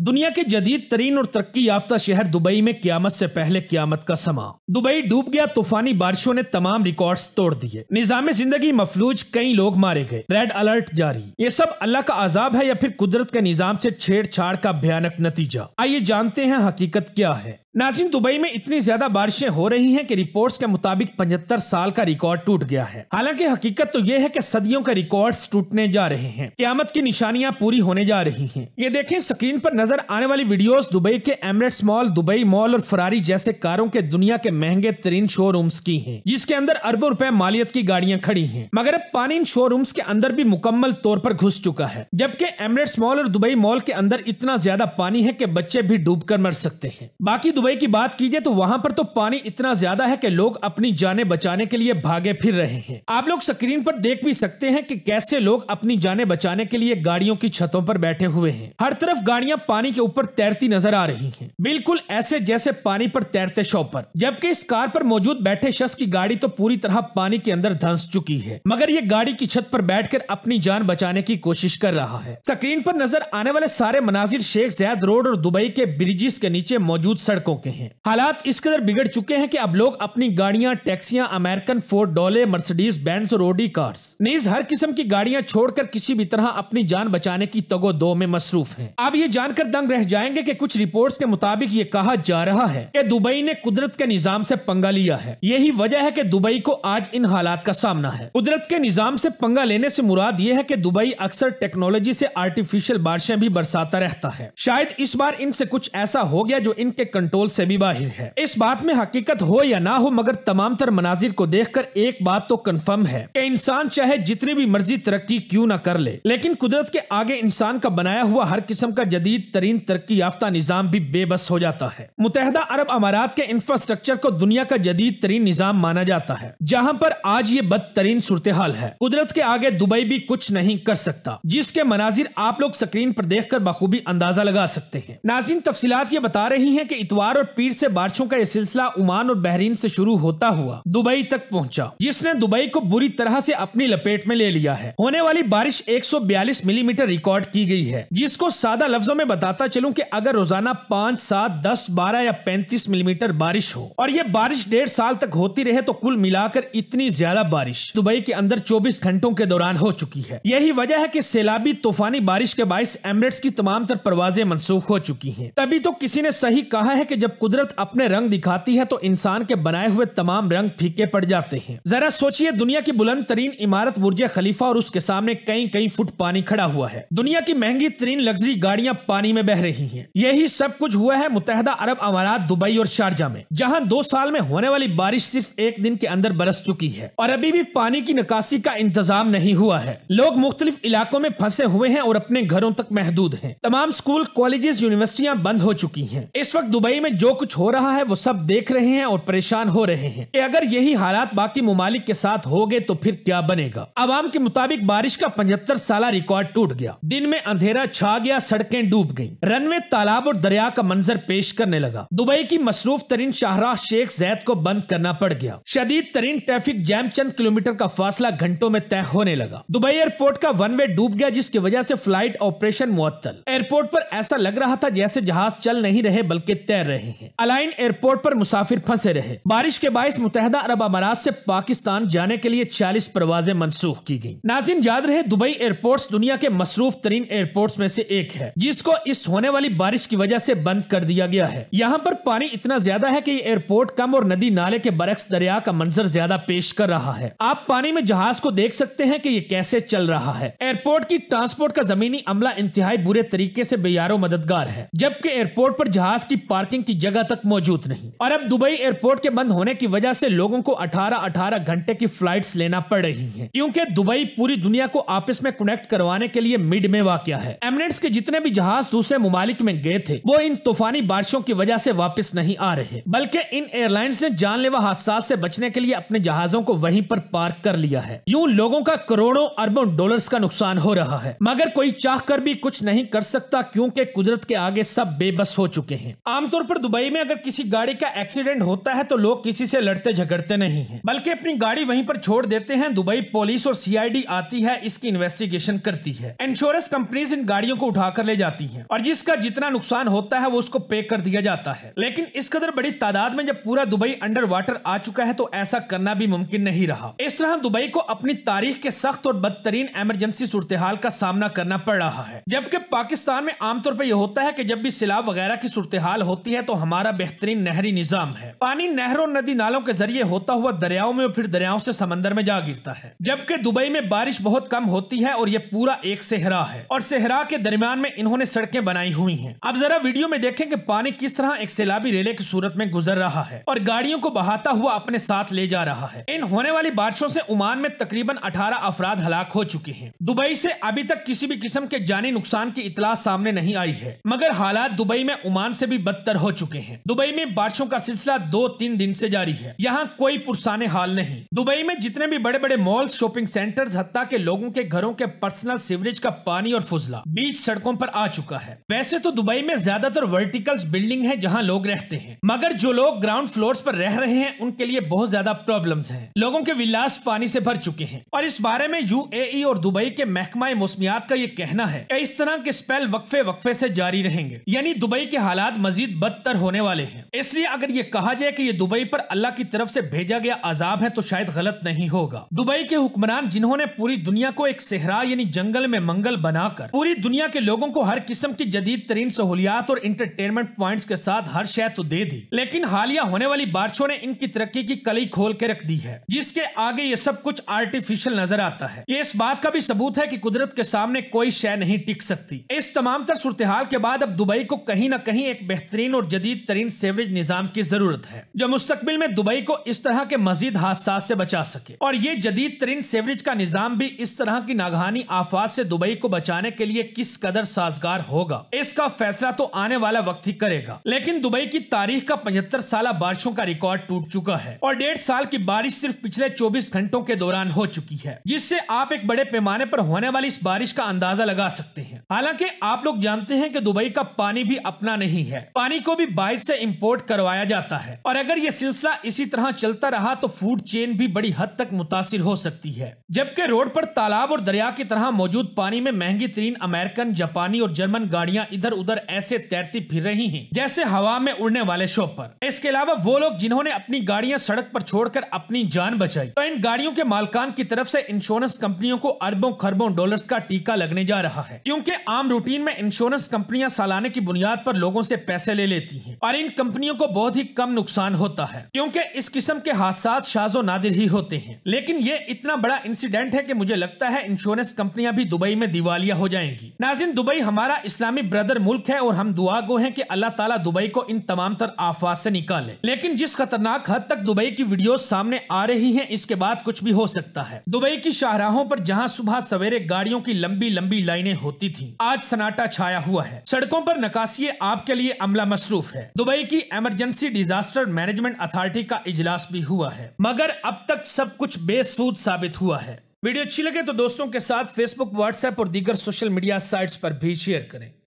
दुनिया के जदीद तरीन और तरक्की याफ्ता शहर दुबई में क्यामत से पहले क्यामत का समा दुबई डूब गया तूफानी बारिशों ने तमाम रिकॉर्ड्स तोड़ दिए निजाम जिंदगी मफलूज कई लोग मारे गए रेड अलर्ट जारी ये सब अल्लाह का आजाब है या फिर कुदरत के निजाम से छेड़छाड़ का भयानक नतीजा आइए जानते हैं हकीकत क्या है नाजिन दुबई में इतनी ज्यादा बारिशें हो रही हैं कि रिपोर्ट्स के मुताबिक 75 साल का रिकॉर्ड टूट गया है हालांकि हकीकत तो ये है कि सदियों के रिकॉर्ड्स टूटने जा रहे हैं क्यामत की निशानियां पूरी होने जा रही हैं ये देखें स्क्रीन पर नजर आने वाली वीडियोस दुबई के एमरेट्स मॉल दुबई मॉल और फरारी जैसे कारों के दुनिया के महंगे तरीन शोरूम्स की है जिसके अंदर अरबों रूपए मालियत की गाड़ियाँ खड़ी है मगर अब पानी इन शोरूम्स के अंदर भी मुकम्मल तौर पर घुस चुका है जबकि एमरेट्स मॉल और दुबई मॉल के अंदर इतना ज्यादा पानी है की बच्चे भी डूब मर सकते हैं बाकी दुबई की बात कीजिए तो वहाँ पर तो पानी इतना ज्यादा है कि लोग अपनी जाने बचाने के लिए भागे फिर रहे हैं आप लोग स्क्रीन पर देख भी सकते हैं कि कैसे लोग अपनी जाने बचाने के लिए गाड़ियों की छतों पर बैठे हुए हैं हर तरफ गाड़ियाँ पानी के ऊपर तैरती नजर आ रही है बिल्कुल ऐसे जैसे पानी पर तैरते शॉपर पर जबकि इस कार पर मौजूद बैठे शख्स की गाड़ी तो पूरी तरह पानी के अंदर धंस चुकी है मगर ये गाड़ी की छत पर बैठ अपनी जान बचाने की कोशिश कर रहा है स्क्रीन पर नजर आने वाले सारे मनाजिर शेख जैद रोड और दुबई के ब्रिजिस के नीचे मौजूद सड़कों मौके हैं हालात इस कदर बिगड़ चुके हैं कि अब लोग अपनी गाड़ियां टैक्सियां अमेरिकन फोर्ड डॉले मर्सिडीज बैंड और ओडी कार्स नीज हर किस्म की गाड़ियां छोड़कर किसी भी तरह अपनी जान बचाने की तगो दो में मसरूफ है आप ये जानकर दंग रह जाएंगे की कुछ रिपोर्ट के मुताबिक ये कहा जा रहा है की दुबई ने कुदरत के निजाम ऐसी पंगा लिया है यही वजह है की दुबई को आज इन हालात का सामना है कुदरत के निजाम ऐसी पंगा लेने ऐसी मुराद ये है की दुबई अक्सर टेक्नोलॉजी ऐसी आर्टिफिशियल बारिशें भी बरसाता रहता है शायद इस बार इनसे कुछ ऐसा हो गया जो इनके कंट्रोल कंट्रोल से भी बाहर है इस बात में हकीकत हो या ना हो मगर तमाम तर मनाजिर को देख कर एक बात तो कन्फर्म है की इंसान चाहे जितनी भी मर्जी तरक्की क्यूँ न कर ले, लेकिन कुदरत के आगे इंसान का बनाया हुआ हर किस्म का जदीद तरीन तरक्की याफ्ता निज़ाम भी बेबस हो जाता है मुतहदा अरब अमारात के इंफ्रास्ट्रक्चर को दुनिया का जदीद तरीन निज़ाम माना जाता है जहाँ पर आज ये बदतरीन सूरत हाल है कुदरत के आगे दुबई भी कुछ नहीं कर सकता जिसके मनाजिर आप लोग स्क्रीन पर देख कर बखूबी अंदाजा लगा सकते हैं नाजिन तफसीत ये बता रही है की इतवार ईरान और पीर से बारिशों का यह सिलसिला उमान और बहरीन से शुरू होता हुआ दुबई तक पहुंचा जिसने दुबई को बुरी तरह से अपनी लपेट में ले लिया है होने वाली बारिश 142 मिलीमीटर रिकॉर्ड की गई है जिसको सादा लफ्जों में बताता चलूं कि अगर रोजाना पाँच सात दस बारह या पैंतीस मिलीमीटर बारिश हो और ये बारिश डेढ़ साल तक होती रहे तो कुल मिलाकर इतनी ज्यादा बारिश दुबई के अंदर चौबीस घंटों के दौरान हो चुकी है यही वजह है की सैलाबी तूफानी बारिश के बाईस एमरेट्स की तमाम तर परवाजें मनसूख हो चुकी है तभी तो किसी ने सही कहा है की कि जब कुदरत अपने रंग दिखाती है तो इंसान के बनाए हुए तमाम रंग फीके पड़ जाते हैं जरा सोचिए दुनिया की बुलंद तरीन इमारत बुर्ज खलीफा और उसके सामने कई कई फुट पानी खड़ा हुआ है दुनिया की महंगी तरीन लग्जरी गाड़ियां पानी में बह रही है यही सब कुछ हुआ है मुतहदा अरब अमारात दुबई और शारजा में जहाँ दो साल में होने वाली बारिश सिर्फ एक दिन के अंदर बरस चुकी है और अभी भी पानी की निकासी का इंतजाम नहीं हुआ है लोग मुख्तलिफ इलाकों में फंसे हुए हैं और अपने घरों तक महदूद है तमाम स्कूल कॉलेजेस यूनिवर्सिटियाँ बंद हो चुकी है इस वक्त दुबई में जो कुछ हो रहा है वो सब देख रहे हैं और परेशान हो रहे हैं अगर यही हालात बाकी ममालिक के साथ हो गए तो फिर क्या बनेगा आवाम के मुताबिक बारिश का पचहत्तर साल रिकॉर्ड टूट गया दिन में अंधेरा छा गया सड़कें डूब गयी रनवे तालाब और दरिया का मंजर पेश करने लगा दुबई की मसरूफ तरीन शाहराह शेख जैद को बंद करना पड़ गया शदीद तरीन ट्रैफिक जैम चंद किलोमीटर का फासला घंटों में तय होने लगा दुबई एयरपोर्ट का वन वे डूब गया जिसकी वजह ऐसी फ्लाइट ऑपरेशन मुअत्तल एयरपोर्ट आरोप ऐसा लग रहा था जैसे जहाज चल नहीं रहे बल्कि तैर रहे रहे हैं अलाइन एयरपोर्ट पर मुसाफिर फंसे रहे बारिश के बायस मुतहदा अरब अमारात से पाकिस्तान जाने के लिए 40 परवाजें मनसूख की गयी नाजिन याद रहे दुबई एयरपोर्ट दुनिया के मसरूफ तरीन एयरपोर्ट में से एक है जिसको इस होने वाली बारिश की वजह से बंद कर दिया गया है यहाँ पर पानी इतना ज्यादा है की एयरपोर्ट कम और नदी नाले के बरक्स दरिया का मंजर ज्यादा पेश कर रहा है आप पानी में जहाज को देख सकते हैं की ये कैसे चल रहा है एयरपोर्ट की ट्रांसपोर्ट का जमीनी अमला इंतहाई बुरे तरीके ऐसी बेयारो मददगार है जबकि एयरपोर्ट आरोप जहाज की पार्किंग की जगह तक मौजूद नहीं और अब दुबई एयरपोर्ट के बंद होने की वजह से लोगों को 18-18 घंटे की फ्लाइट्स लेना पड़ रही हैं क्योंकि दुबई पूरी दुनिया को आपस में कनेक्ट करवाने के लिए मिड में वाक्य है एमरेट्स के जितने भी जहाज दूसरे ममालिक में गए थे वो इन तूफानी बारिशों की वजह ऐसी वापस नहीं आ रहे बल्कि इन एयरलाइंस ने जानलेवा हादसा ऐसी बचने के लिए अपने जहाजों को वही आरोप पार्क कर लिया है यूँ लोगों का करोड़ों अरबों डॉलर का नुकसान हो रहा है मगर कोई चाह कर भी कुछ नहीं कर सकता क्यूँकी कुदरत के आगे सब बेबस हो चुके हैं आमतौर पर दुबई में अगर किसी गाड़ी का एक्सीडेंट होता है तो लोग किसी से लड़ते झगड़ते नहीं है बल्कि अपनी गाड़ी वहीं पर छोड़ देते हैं दुबई पुलिस और सीआईडी आती है इसकी इन्वेस्टिगेशन करती है इंश्योरेंस कंपनीज इन गाड़ियों को उठाकर ले जाती है और जिसका जितना नुकसान होता है वो उसको पे कर दिया जाता है लेकिन इस कदर बड़ी तादाद में जब पूरा दुबई अंडर वाटर आ चुका है तो ऐसा करना भी मुमकिन नहीं रहा इस तरह दुबई को अपनी तारीख के सख्त और बदतरीन एमरजेंसी सूरत हाल का सामना करना पड़ रहा है जबकि पाकिस्तान में आमतौर पर यह होता है की जब भी सिलाब वगैरह की सूरत हाल होती है तो हमारा बेहतरीन नहरी निजाम है पानी नहरों नदी नालों के जरिए होता हुआ दरियाओं में और फिर दरियाओं से समंदर में जा गिरता है जबकि दुबई में बारिश बहुत कम होती है और ये पूरा एक सेहरा है और सेहरा के दरमियान में इन्होंने सड़कें बनाई हुई है अब जरा वीडियो में देखें कि पानी किस तरह एक सैलाबी रेले की सूरत में गुजर रहा है और गाड़ियों को बहाता हुआ अपने साथ ले जा रहा है इन होने वाली बारिशों ऐसी उमान में तकरीबन अठारह अफराध हलाक हो चुके हैं दुबई ऐसी अभी तक किसी भी किस्म के जानी नुकसान की इतला सामने नहीं आई है मगर हालात दुबई में उमान से भी बदतर हो चुके हैं दुबई में बारिशों का सिलसिला दो तीन दिन से जारी है यहाँ कोई पुरसाने हाल नहीं दुबई में जितने भी बड़े बड़े मॉल शॉपिंग सेंटर हत्या के लोगों के घरों के पर्सनल सीवरेज का पानी और फुजला बीच सड़कों पर आ चुका है वैसे तो दुबई में ज्यादातर वर्टिकल्स बिल्डिंग है जहाँ लोग रहते हैं मगर जो लोग ग्राउंड फ्लोर पर रह रहे हैं उनके लिए बहुत ज्यादा प्रॉब्लम है लोगों के विलास पानी ऐसी भर चुके हैं और इस बारे में यू e और दुबई के महकमा मौसमियात का ये कहना है इस तरह के स्पेल वक्फे वक्फे से जारी रहेंगे यानी दुबई के हालात मजीद बद बदतर होने वाले हैं इसलिए अगर ये कहा जाए कि ये दुबई पर अल्लाह की तरफ से भेजा गया अजाब है तो शायद गलत नहीं होगा दुबई के हुक्मरान जिन्होंने पूरी दुनिया को एक सेहरा यानी जंगल में मंगल बनाकर पूरी दुनिया के लोगों को हर किस्म की जदीद तरीन सहूलियात और इंटरटेनमेंट प्वाइंट के साथ हर शय तो दे दी लेकिन हालिया होने वाली बारिशों ने इनकी तरक्की की कली खोल के रख दी है जिसके आगे ये सब कुछ आर्टिफिशियल नजर आता है ये इस बात का भी सबूत है की कुदरत के सामने कोई शय नहीं टिक सकती इस तमाम तर सूरत के बाद अब दुबई को कहीं न कहीं एक बेहतरीन और और जदीद तरीन सेवरेज निजाम की जरूरत है जो मुस्तबिल में दुबई को इस तरह के मजीद हादसा से बचा सके और ये जदीद तरीन सेवरेज का निजाम भी इस तरह की नागहानी आफात से दुबई को बचाने के लिए किस कदर साजगार होगा इसका फैसला तो आने वाला वक्त ही करेगा लेकिन दुबई की तारीख का पचहत्तर साल बारिशों का रिकॉर्ड टूट चुका है और डेढ़ साल की बारिश सिर्फ पिछले चौबीस घंटों के दौरान हो चुकी है जिससे आप एक बड़े पैमाने पर होने वाली इस बारिश का अंदाजा लगा सकते हैं हालांकि आप लोग जानते हैं कि दुबई का पानी भी अपना नहीं है पानी को भी बाहर से इम्पोर्ट करवाया जाता है और अगर ये सिलसिला इसी तरह चलता रहा तो फूड चेन भी बड़ी हद तक मुतासर हो सकती है जबकि रोड पर तालाब और दरिया की तरह मौजूद पानी में महंगी तरीन अमेरिकन जापानी और जर्मन गाड़ियाँ इधर उधर ऐसे तैरती फिर रही है जैसे हवा में उड़ने वाले शो पर इसके अलावा वो लोग जिन्होंने अपनी गाड़ियाँ सड़क पर छोड़ अपनी जान बचाई तो इन गाड़ियों के मालकान की तरफ ऐसी इंश्योरेंस कंपनियों को अरबों खरबों डॉलर का टीका लगने जा रहा है क्यूँकी आम रूटीन में इंश्योरेंस कंपनियाँ सालाना की बुनियाद आरोप लोगों ऐसी पैसे ले लेती देती हैं और इन कंपनियों को बहुत ही कम नुकसान होता है क्योंकि इस किस्म के हादसा शाजो नादिर ही होते हैं लेकिन ये इतना बड़ा इंसिडेंट है कि मुझे लगता है इंश्योरेंस कंपनियां भी दुबई में दिवालिया हो जाएंगी नाजिन दुबई हमारा इस्लामी ब्रदर मुल्क है और हम दुआ गो है की अल्लाह ताला दुबई को इन तमाम तर आफात से निकाले लेकिन जिस खतरनाक हद तक दुबई की वीडियो सामने आ रही है इसके बाद कुछ भी हो सकता है दुबई की शाहराहों पर जहाँ सुबह सवेरे गाड़ियों की लंबी लंबी लाइनें होती थी आज सनाटा छाया हुआ है सड़कों पर नकासी आपके लिए अमला मसरू मसरूफ है दुबई की इमरजेंसी डिजास्टर मैनेजमेंट अथॉरिटी का इजलास भी हुआ है मगर अब तक सब कुछ बेसूद साबित हुआ है वीडियो अच्छी लगे तो दोस्तों के साथ फेसबुक व्हाट्सएप और दीगर सोशल मीडिया साइट्स पर भी शेयर करें